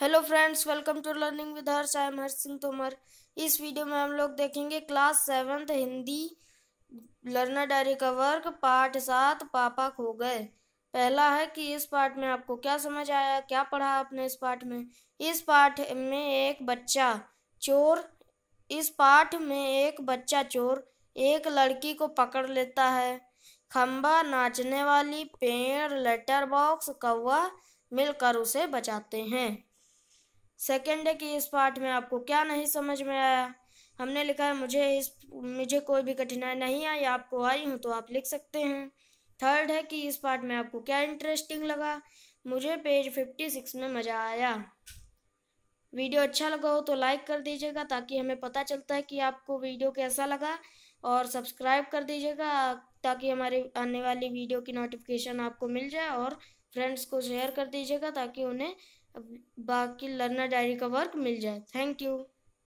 hello friends welcome to learning with Harsh I am Harsh Singh Tomar इस video में हम लोग देखेंगे class seventh Hindi learner diary का वर्क पार्ट सात पापा खो गए पहला है कि इस पार्ट में आपको क्या समझ आया क्या पढ़ा आपने इस पार्ट में इस पाठ में एक बच्चा चोर इस पाठ में एक बच्चा चोर एक लड़की को पकड़ लेता है खम्बा नाचने वाली पेड़ लेटर बॉक्स कौवा मिलकर उसे बचाते हैं सेकेंड है कि इस पार्ट में आपको क्या नहीं समझ में आया हमने लिखा है मुझे इस मुझे कोई भी कठिनाई नहीं आई आपको आई हूँ तो आप लिख सकते हैं थर्ड है कि इस पार्ट में आपको क्या इंटरेस्टिंग लगा मुझे पेज फिफ्टी सिक्स में मज़ा आया वीडियो अच्छा लगा हो तो लाइक कर दीजिएगा ताकि हमें पता चलता है कि आपको वीडियो कैसा लगा और सब्सक्राइब कर दीजिएगा ताकि हमारी आने वाली वीडियो की नोटिफिकेशन आपको मिल जाए और फ्रेंड्स को शेयर कर दीजिएगा ताकि उन्हें बाकी लर्नर डायरी का वर्क मिल जाए थैंक यू